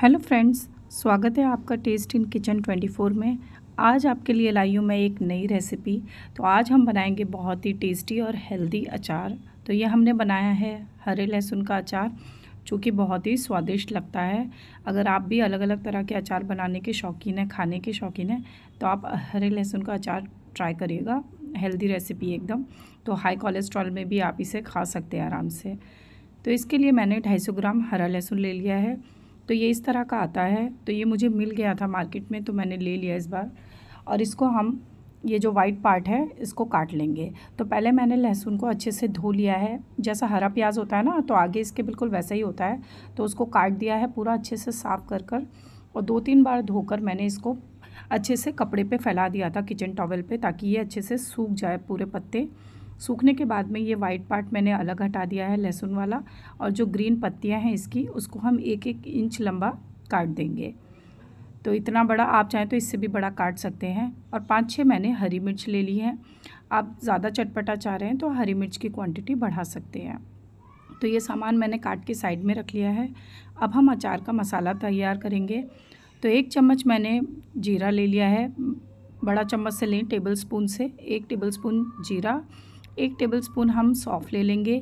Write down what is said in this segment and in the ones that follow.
hello friends स्वागत है आपका टेस्ट इन किचन 24 में आज आपके लिए लाई हूँ मैं एक नई रेसिपी तो आज हम बनाएंगे बहुत ही टेस्टी और हेल्दी अचार तो ये हमने बनाया है हरे लहसुन का अचार जो कि बहुत ही स्वादिष्ट लगता है अगर आप भी अलग अलग तरह के अचार बनाने के शौकीन हैं खाने के शौकीन हैं तो आप हरे लहसुन का अचार ट्राई करिएगा हेल्दी रेसिपी एकदम तो हाई कोलेस्ट्रॉल में भी आप इसे खा सकते हैं आराम से तो इसके लिए मैंने 250 ग्राम हरा लहसुन ले लिया है तो ये इस तरह का आता है तो ये मुझे मिल गया था मार्केट में तो मैंने ले लिया इस बार और इसको हम ये जो वाइट पार्ट है इसको काट लेंगे तो पहले मैंने लहसुन को अच्छे से धो लिया है जैसा हरा प्याज होता है ना तो आगे इसके बिल्कुल वैसा ही होता है तो उसको काट दिया है पूरा अच्छे से साफ़ कर कर और दो तीन बार धोकर मैंने इसको अच्छे से कपड़े पे फैला दिया था किचन टॉवल पे ताकि ये अच्छे से सूख जाए पूरे पत्ते सूखने के बाद में ये वाइट पार्ट मैंने अलग हटा दिया है लहसुन वाला और जो ग्रीन पत्तियां हैं इसकी उसको हम एक एक इंच लंबा काट देंगे तो इतना बड़ा आप चाहें तो इससे भी बड़ा काट सकते हैं और पाँच छः मैंने हरी मिर्च ले ली है आप ज़्यादा चटपटा चाह रहे हैं तो हरी मिर्च की क्वान्टिटी बढ़ा सकते हैं तो ये सामान मैंने काट के साइड में रख लिया है अब हम अचार का मसाला तैयार करेंगे तो एक चम्मच मैंने जीरा ले लिया है बड़ा चम्मच से लें टेबल स्पून से एक टेबल स्पून जीरा एक टेबलस्पून हम सौंफ ले लेंगे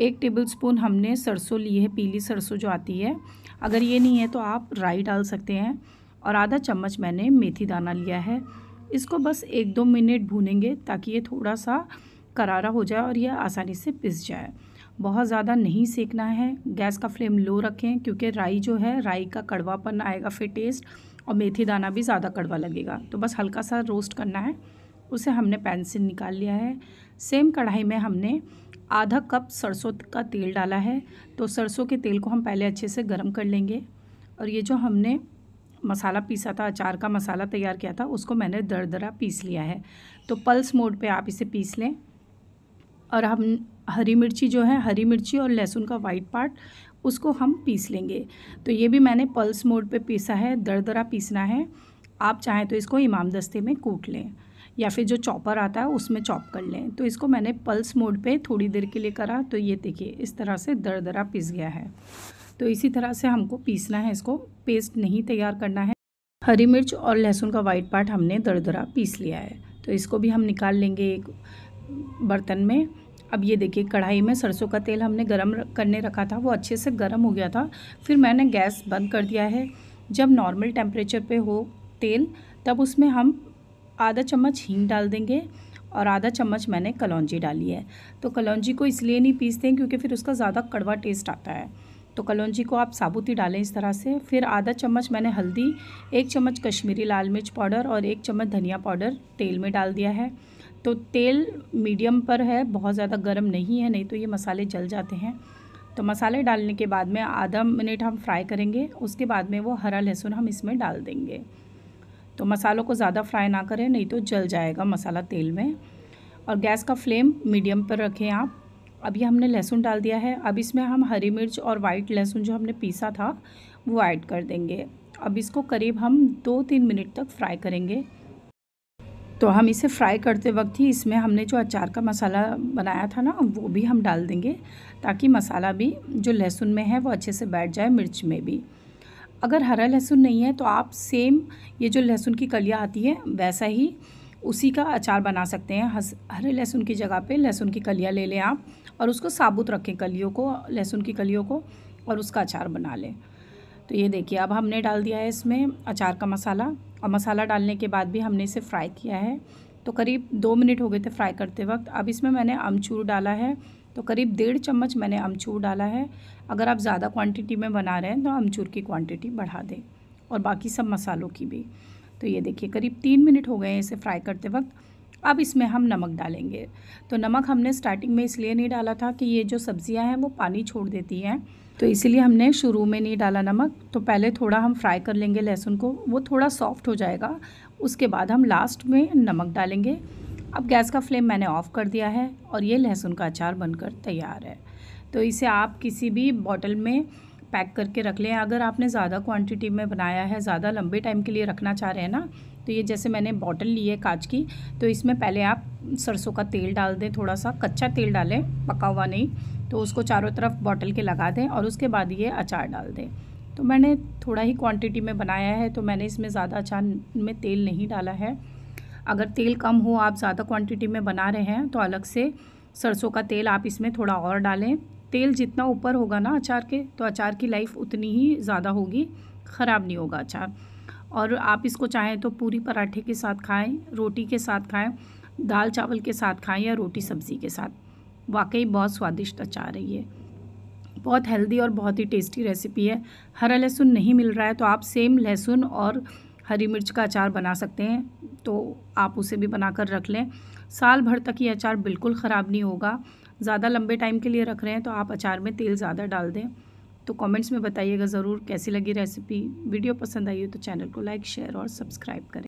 एक टेबलस्पून हमने सरसों ली है पीली सरसों जो आती है अगर ये नहीं है तो आप राई डाल सकते हैं और आधा चम्मच मैंने मेथी दाना लिया है इसको बस एक दो मिनट भूनेंगे ताकि ये थोड़ा सा करारा हो जाए और ये आसानी से पिस जाए बहुत ज़्यादा नहीं सेकना है गैस का फ्लेम लो रखें क्योंकि राई जो है राई का कड़वापन आएगा फिर टेस्ट और मेथी दाना भी ज़्यादा कड़वा लगेगा तो बस हल्का सा रोस्ट करना है उसे हमने पैन से निकाल लिया है सेम कढ़ाई में हमने आधा कप सरसों का तेल डाला है तो सरसों के तेल को हम पहले अच्छे से गर्म कर लेंगे और ये जो हमने मसाला पीसा था अचार का मसाला तैयार किया था उसको मैंने दर दरा पीस लिया है तो पल्स मोड पे आप इसे पीस लें और हम हरी मिर्ची जो है हरी मिर्ची और लहसुन का वाइट पार्ट उसको हम पीस लेंगे तो ये भी मैंने पल्स मोड पे पीसा है दर दरा पीसना है आप चाहें तो इसको इमाम दस्ते में कूट लें या फिर जो चॉपर आता है उसमें चॉप कर लें तो इसको मैंने पल्स मोड पे थोड़ी देर के लिए करा तो ये देखिए इस तरह से दरा पिस गया है तो इसी तरह से हमको पीसना है इसको पेस्ट नहीं तैयार करना है हरी मिर्च और लहसुन का वाइट पार्ट हमने दरा पीस लिया है तो इसको भी हम निकाल लेंगे एक बर्तन में अब ये देखिए कढ़ाई में सरसों का तेल हमने गरम करने रखा था वो अच्छे से गरम हो गया था फिर मैंने गैस बंद कर दिया है जब नॉर्मल टेम्परेचर पे हो तेल तब उसमें हम आधा चम्मच हींग डाल देंगे और आधा चम्मच मैंने कलौजी डाली है तो कलौजी को इसलिए नहीं पीसते हैं क्योंकि फिर उसका ज़्यादा कड़वा टेस्ट आता है तो कलौजी को आप साबुत ही डालें इस तरह से फिर आधा चम्मच मैंने हल्दी एक चम्मच कश्मीरी लाल मिर्च पाउडर और एक चम्मच धनिया पाउडर तेल में डाल दिया है तो तेल मीडियम पर है बहुत ज़्यादा गर्म नहीं है नहीं तो ये मसाले जल जाते हैं तो मसाले डालने के बाद में आधा मिनट हम फ्राई करेंगे उसके बाद में वो हरा लहसुन हम इसमें डाल देंगे तो मसालों को ज़्यादा फ्राई ना करें नहीं तो जल जाएगा मसाला तेल में और गैस का फ्लेम मीडियम पर रखें आप अभी हमने लहसुन डाल दिया है अब इसमें हम हरी मिर्च और वाइट लहसुन जो हमने पीसा था वो ऐड कर देंगे अब इसको करीब हम दो तीन मिनट तक फ्राई करेंगे तो हम इसे फ्राई करते वक्त ही इसमें हमने जो अचार का मसाला बनाया था ना वो भी हम डाल देंगे ताकि मसाला भी जो लहसुन में है वो अच्छे से बैठ जाए मिर्च में भी अगर हरा लहसुन नहीं है तो आप सेम ये जो लहसुन की कलियाँ आती है वैसा ही उसी का अचार बना सकते हैं हरे लहसुन की जगह पे लहसुन की कलियाँ ले लें आप और उसको साबुत रखें कलियों को लहसुन की कलियों को और उसका अचार बना लें तो ये देखिए अब हमने डाल दिया है इसमें अचार का मसाला और मसाला डालने के बाद भी हमने इसे फ्राई किया है तो करीब दो मिनट हो गए थे फ्राई करते वक्त अब इसमें मैंने अमचूर डाला है तो करीब डेढ़ चम्मच मैंने अमचूर डाला है अगर आप ज़्यादा क्वांटिटी में बना रहे हैं तो अमचूर की क्वांटिटी बढ़ा दें और बाकी सब मसालों की भी तो ये देखिए करीब तीन मिनट हो गए हैं इसे फ्राई करते वक्त अब इसमें हम नमक डालेंगे तो नमक हमने स्टार्टिंग में इसलिए नहीं डाला था कि ये जो सब्ज़ियाँ हैं वो पानी छोड़ देती हैं तो इसीलिए हमने शुरू में नहीं डाला नमक तो पहले थोड़ा हम फ्राई कर लेंगे लहसुन को वो थोड़ा सॉफ्ट हो जाएगा उसके बाद हम लास्ट में नमक डालेंगे अब गैस का फ्लेम मैंने ऑफ़ कर दिया है और ये लहसुन का अचार बनकर तैयार है तो इसे आप किसी भी बॉटल में पैक करके रख लें अगर आपने ज़्यादा क्वांटिटी में बनाया है ज़्यादा लंबे टाइम के लिए रखना चाह रहे हैं ना तो ये जैसे मैंने बॉटल ली है कांच की तो इसमें पहले आप सरसों का तेल डाल दें थोड़ा सा कच्चा तेल डालें पका हुआ नहीं तो उसको चारों तरफ बॉटल के लगा दें और उसके बाद ये अचार डाल दें तो मैंने थोड़ा ही क्वांटिटी में बनाया है तो मैंने इसमें ज़्यादा अचार में तेल नहीं डाला है अगर तेल कम हो आप ज़्यादा क्वांटिटी में बना रहे हैं तो अलग से सरसों का तेल आप इसमें थोड़ा और डालें तेल जितना ऊपर होगा ना अचार के तो अचार की लाइफ उतनी ही ज़्यादा होगी ख़राब नहीं होगा अचार और आप इसको चाहें तो पूरी पराठे के साथ खाएं रोटी के साथ खाएं दाल चावल के साथ खाएं या रोटी सब्ज़ी के साथ वाकई बहुत स्वादिष्ट अचार है ये बहुत हेल्दी और बहुत ही टेस्टी रेसिपी है हरा लहसुन नहीं मिल रहा है तो आप सेम लहसुन और हरी मिर्च का अचार बना सकते हैं तो आप उसे भी बनाकर रख लें साल भर तक ये अचार बिल्कुल ख़राब नहीं होगा ज़्यादा लंबे टाइम के लिए रख रहे हैं तो आप अचार में तेल ज़्यादा डाल दें तो कमेंट्स में बताइएगा ज़रूर कैसी लगी रेसिपी वीडियो पसंद आई हो तो चैनल को लाइक शेयर और सब्सक्राइब करें